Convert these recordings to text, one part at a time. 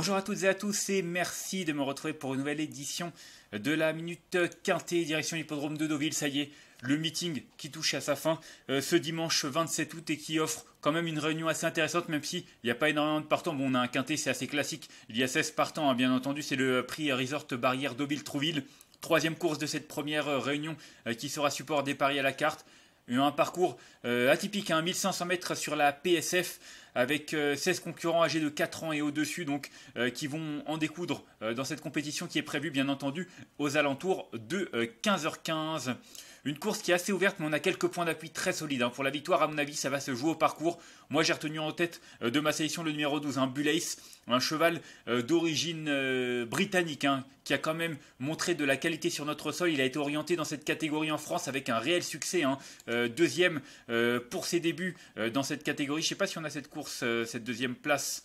Bonjour à toutes et à tous et merci de me retrouver pour une nouvelle édition de la Minute Quintée, direction hippodrome de Deauville. Ça y est, le meeting qui touche à sa fin euh, ce dimanche 27 août et qui offre quand même une réunion assez intéressante, même s'il n'y a pas énormément de partants. Bon, on a un Quintée, c'est assez classique. Il y a 16 partants, hein, bien entendu. C'est le prix Resort Barrière Deauville-Trouville. Troisième course de cette première euh, réunion euh, qui sera support des paris à la carte un parcours euh, atypique, 1500 hein. mètres sur la PSF avec 16 euh, concurrents âgés de 4 ans et au-dessus, donc euh, qui vont en découdre dans cette compétition qui est prévue, bien entendu, aux alentours de 15h15. Une course qui est assez ouverte, mais on a quelques points d'appui très solides. Hein. Pour la victoire, à mon avis, ça va se jouer au parcours. Moi, j'ai retenu en tête euh, de ma sélection le numéro 12, un hein, un cheval euh, d'origine euh, britannique, hein, qui a quand même montré de la qualité sur notre sol. Il a été orienté dans cette catégorie en France avec un réel succès. Hein. deuxième pour ses débuts dans cette catégorie. Je ne sais pas si on a cette course, cette deuxième place.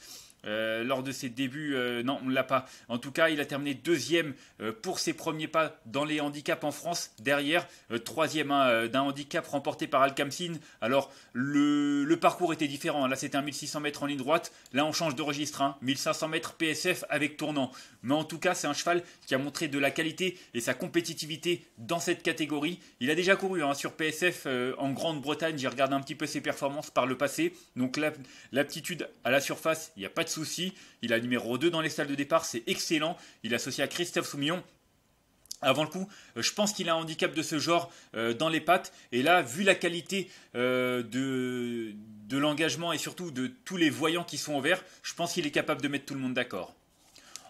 Euh, lors de ses débuts. Euh, non, on ne l'a pas. En tout cas, il a terminé deuxième euh, pour ses premiers pas dans les handicaps en France. Derrière, troisième hein, d'un handicap remporté par Alcamsin. Alors, le, parcours était différent. Là, c'était un 1600 mètres en ligne droite. Là, on change de registre. 1500 hein. mètres PSF avec tournant. Mais en tout cas, c'est un cheval qui a montré de la qualité et sa compétitivité dans cette catégorie. Il a déjà couru hein, sur PSF en Grande-Bretagne. J'ai regardé un petit peu ses performances par le passé. Donc, l'aptitude à la surface, il n'y a pas de souci. Il a numéro 2 dans les salles de départ, c'est excellent. Il est associé à Christophe Soumillon. Avant le coup, euh, je pense qu'il a un handicap de ce genre euh, dans les pattes. Et là, vu la qualité euh, de, de l'engagement et surtout de tous les voyants qui sont en vert, je pense qu'il est capable de mettre tout le monde d'accord.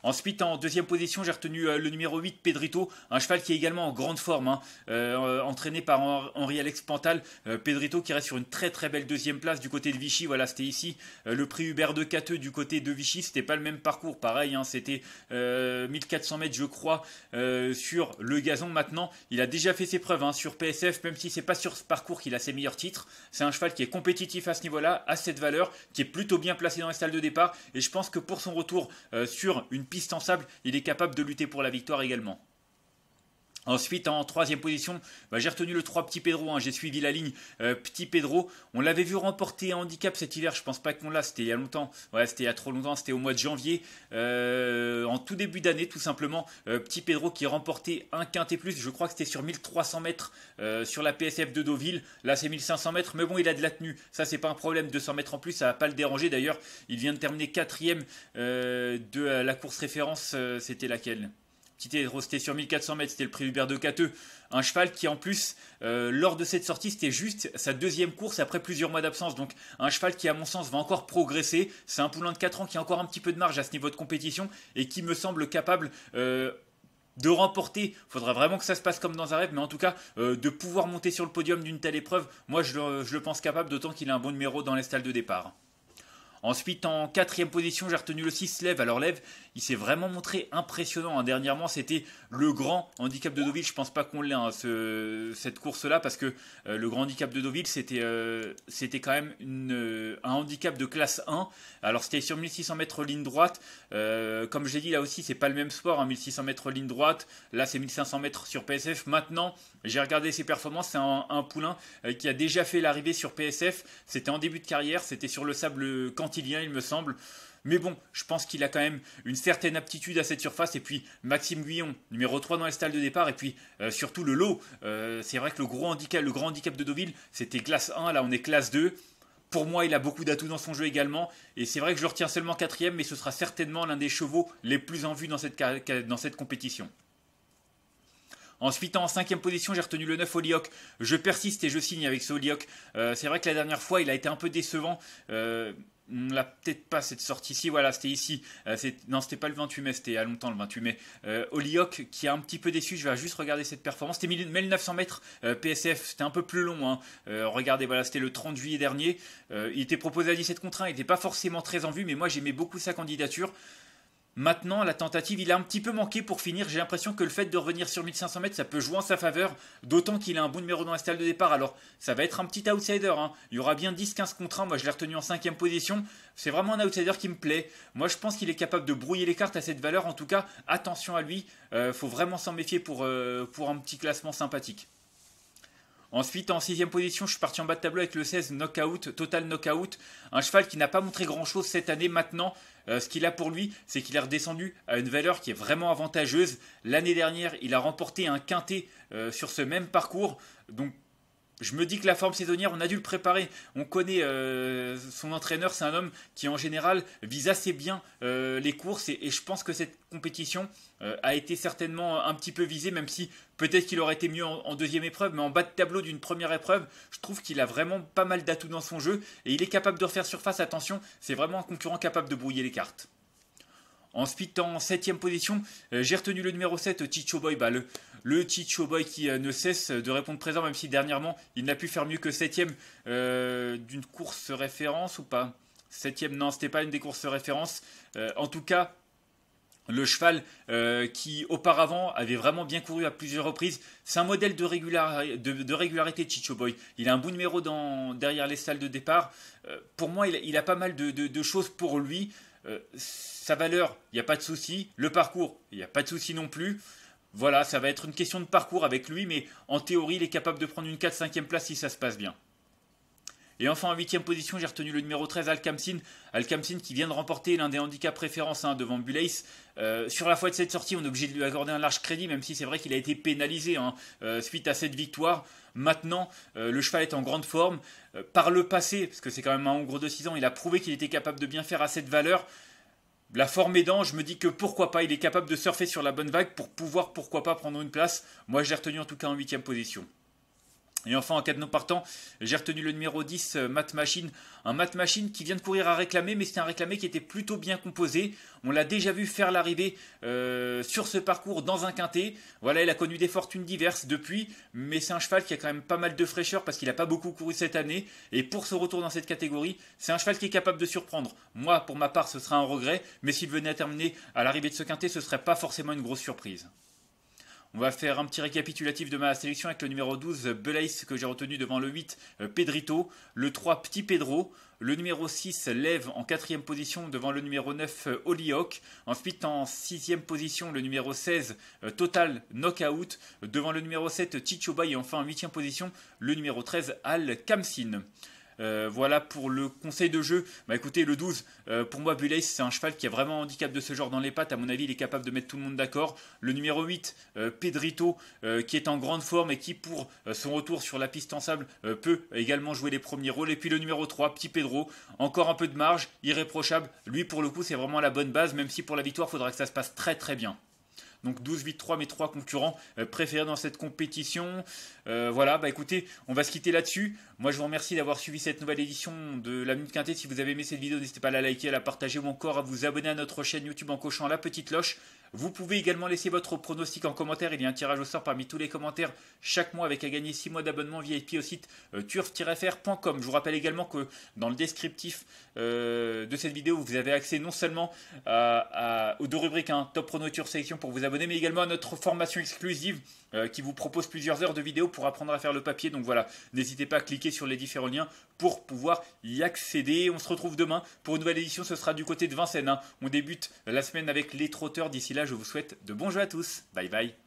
Ensuite, en deuxième position, j'ai retenu euh, le numéro 8, Pedrito, un cheval qui est également en grande forme, hein. euh, euh, entraîné par Henri-Alex Pantal. Pedrito qui reste sur une très très belle deuxième place du côté de Vichy. Voilà, c'était ici le prix Hubert de Cateux du côté de Vichy. C'était pas le même parcours, pareil, hein, c'était 1400 mètres, je crois, sur le gazon. Maintenant, il a déjà fait ses preuves hein, sur PSF, même si c'est pas sur ce parcours qu'il a ses meilleurs titres. C'est un cheval qui est compétitif à ce niveau-là, à cette valeur, qui est plutôt bien placé dans les salles de départ. Et je pense que pour son retour sur une piste il est capable de lutter pour la victoire également. Ensuite, en troisième position, bah, j'ai retenu le 3 Petit Pedro. Hein. j'ai suivi la ligne euh, Petit Pedro. On l'avait vu remporter un handicap cet hiver. Je pense pas qu'on l'a. C'était il y a longtemps. Ouais, c'était il y a trop longtemps. C'était au mois de janvier, euh, en tout début d'année, tout simplement. Euh, petit Pedro qui remportait un quintet plus. Je crois que c'était sur 1300 mètres sur la PSF de Deauville. Là, c'est 1500 mètres. Mais bon, il a de la tenue. Ça, c'est pas un problème. 200 mètres en plus, ça va pas le déranger. D'ailleurs, il vient de terminer quatrième de la course référence. c'était laquelle qui était c'était sur 1400 mètres, c'était le prix Hubert de Cateux. Un cheval qui, en plus, euh, lors de cette sortie, c'était juste sa deuxième course après plusieurs mois d'absence. Donc, un cheval qui, à mon sens, va encore progresser. C'est un poulain de 4 ans qui a encore un petit peu de marge à ce niveau de compétition et qui me semble capable. Euh, de remporter, Il faudra vraiment que ça se passe comme dans un rêve, mais en tout cas euh, de pouvoir monter sur le podium d'une telle épreuve, moi je, je le pense capable, d'autant qu'il a un bon numéro dans les stalles de départ. Ensuite, en quatrième position, j'ai retenu le 6 lève, Alors lève, il s'est vraiment montré impressionnant. Hein. Dernièrement, c'était le grand handicap de Deauville. Je pense pas qu'on l'ait, hein, cette course-là, parce que euh, le grand handicap de Deauville, c'était euh, c'était quand même euh, un handicap de classe 1. Alors c'était sur 1600 mètres ligne droite. comme je l'ai dit, là aussi, c'est pas le même sport. 1600 hein. mètres ligne droite, là c'est 1500 mètres sur PSF. Maintenant, j'ai regardé ses performances. C'est un, un, poulain qui a déjà fait l'arrivée sur PSF. C'était en début de carrière. C'était sur le sable quantique il me semble. Mais bon, je pense qu'il a quand même une certaine aptitude à cette surface. Et puis Maxime Guyon, numéro 3 dans les stalles de départ. Et puis euh, surtout le lot. Euh, c'est vrai que le gros handicap, le grand handicap de Deauville, c'était classe 1. Là, on est classe 2. Pour moi, il a beaucoup d'atouts dans son jeu également. Et c'est vrai que je retiens seulement quatrième, mais ce sera certainement l'un des chevaux les plus en vue dans cette, dans cette compétition. Ensuite, en cinquième position, j'ai retenu le 9 Olioc Je persiste et je signe avec ce Olioc euh, c'est vrai que la dernière fois, il a été un peu décevant on l'a peut-être pas cette sortie ici. Voilà, c'était ici. Non, euh, non, c'était pas le 28 mai, c'était à longtemps le 28 mai. Euh, qui a un petit peu déçu. Je vais juste regarder cette performance. C'était 1900 mètres euh, PSF. C'était un peu plus long. Hein. Euh, regardez, voilà, c'était le 30 juillet dernier. il était proposé à 17 contre 1. Il n'était pas forcément très en vue, mais moi j'aimais beaucoup sa candidature. Maintenant, la tentative, il a un petit peu manqué pour finir. J'ai l'impression que le fait de revenir sur 1500 mètres, ça peut jouer en sa faveur, d'autant qu'il a un bon numéro dans la salle de départ. Alors, ça va être un petit outsider. Hein. Il y aura bien 10-15 contre 1. Moi, je l'ai retenu en 5 position. C'est vraiment un outsider qui me plaît. Moi, je pense qu'il est capable de brouiller les cartes à cette valeur. En tout cas, attention à lui. il euh, faut vraiment s'en méfier pour, euh, pour un petit classement sympathique. Ensuite, en sixième position, je suis parti en bas de tableau avec le 16 Knockout, Total Knockout. Un cheval qui n'a pas montré grand-chose cette année. Maintenant, euh, ce qu'il a pour lui, c'est qu'il est redescendu à une valeur qui est vraiment avantageuse. L'année dernière, il a remporté un quintet euh, sur ce même parcours. Donc je me dis que la forme saisonnière, on a dû le préparer. On connaît euh, son entraîneur, c'est un homme qui en général vise assez bien euh, les courses et, je pense que cette compétition euh, a été certainement un petit peu visée, même si peut-être qu'il aurait été mieux en, en, deuxième épreuve, mais en bas de tableau d'une première épreuve, je trouve qu'il a vraiment pas mal d'atouts dans son jeu et il est capable de refaire surface. Attention, c'est vraiment un concurrent capable de brouiller les cartes. Ensuite, en septième position, euh, j'ai retenu le numéro 7, Ticho Boy. Bah, le, le Boy qui euh, ne cesse de répondre présent, même si dernièrement, il n'a pu faire mieux que septième euh, d'une course référence ou pas Septième, non, c'était pas une des courses référence. en tout cas, le cheval qui auparavant avait vraiment bien couru à plusieurs reprises, c'est un modèle de, régularité de, Chicho Boy. Il a un bon numéro derrière les salles de départ. pour moi, il, a pas mal de, de choses pour lui. Euh, sa valeur, il n'y a pas de souci. Le parcours, il n'y a pas de souci non plus. Voilà, ça va être une question de parcours avec lui, mais en théorie, il est capable de prendre une 4-5e place si ça se passe bien. Et enfin, en 8 huitième position, j'ai retenu le numéro 13, Al-Khamsin. al qui vient de remporter l'un des handicaps préférences hein, devant Bulace. Euh, sur la foi de cette sortie, on est obligé de lui accorder un large crédit, même si c'est vrai qu'il a été pénalisé hein, euh, suite à cette victoire. Maintenant, euh, le cheval est en grande forme. par le passé, parce que c'est quand même un hongre de 6 ans, il a prouvé qu'il était capable de bien faire à cette valeur. La forme aidant, je me dis que pourquoi pas, il est capable de surfer sur la bonne vague pour pouvoir, pourquoi pas, prendre une place. Moi, je l'ai retenu en tout cas en 8 huitième position. Et enfin, en cas de non partant, j'ai retenu le numéro 10, euh, Mat Machine. Un Mat Machine qui vient de courir à réclamer, mais c'était un réclamé qui était plutôt bien composé. On l'a déjà vu faire l'arrivée euh, sur ce parcours dans un quintet. Voilà, il a connu des fortunes diverses depuis, mais c'est un cheval qui a quand même pas mal de fraîcheur parce qu'il n'a pas beaucoup couru cette année. Et pour ce retour dans cette catégorie, c'est un cheval qui est capable de surprendre. Moi, pour ma part, ce sera un regret, mais s'il venait à terminer à l'arrivée de ce quintet, ce ne serait pas forcément une grosse surprise. On va faire un petit récapitulatif de ma sélection avec le numéro 12, Belais, que j'ai retenu devant le 8, euh, Pedrito, le 3, Petit Pedro, le numéro 6, Lève, en quatrième position devant le numéro 9, Hollyhock. Euh, Ensuite, en sixième position, le numéro 16, euh, Total Knockout, devant le numéro 7, Tichoba, et enfin en huitième position, le numéro 13, Al Kamsin. Euh, voilà pour le conseil de jeu. Bah écoutez, le 12, euh, pour moi, Buley c'est un cheval qui a vraiment un handicap de ce genre dans les pattes. À mon avis, il est capable de mettre tout le monde d'accord. Le numéro 8, euh, Pedrito, qui est en grande forme et qui, pour son retour sur la piste en sable, peut également jouer les premiers rôles. Et puis le numéro 3, Petit Pedro, encore un peu de marge, irréprochable. Lui, pour le coup, c'est vraiment la bonne base, même si pour la victoire, il faudra que ça se passe très très bien. Donc 12-8-3, mes trois concurrents euh, préférés dans cette compétition. Euh, voilà, bah écoutez, on va se quitter là-dessus. Moi, je vous remercie d'avoir suivi cette nouvelle édition de la Minute quintée Si vous avez aimé cette vidéo, n'hésitez pas à la liker, à la partager ou encore à vous abonner à notre chaîne YouTube en cochant la petite cloche. Vous pouvez également laisser votre pronostic en commentaire. Il y a un tirage au sort parmi tous les commentaires chaque mois avec à gagner 6 mois d'abonnement VIP au site euh, turf-fr.com. Je vous rappelle également que dans le descriptif de cette vidéo, vous avez accès non seulement aux deux rubriques, hein, Top Prono Turf Sélection pour vous abonner mais également à notre formation exclusive euh, qui vous propose plusieurs heures de vidéos pour apprendre à faire le papier. Donc voilà, n'hésitez pas à cliquer sur les différents liens pour pouvoir y accéder. On se retrouve demain pour une nouvelle édition, ce sera du côté de Vincennes. Hein. On débute la semaine avec les trotteurs. D'ici là, je vous souhaite de bons jeux à tous. Bye bye.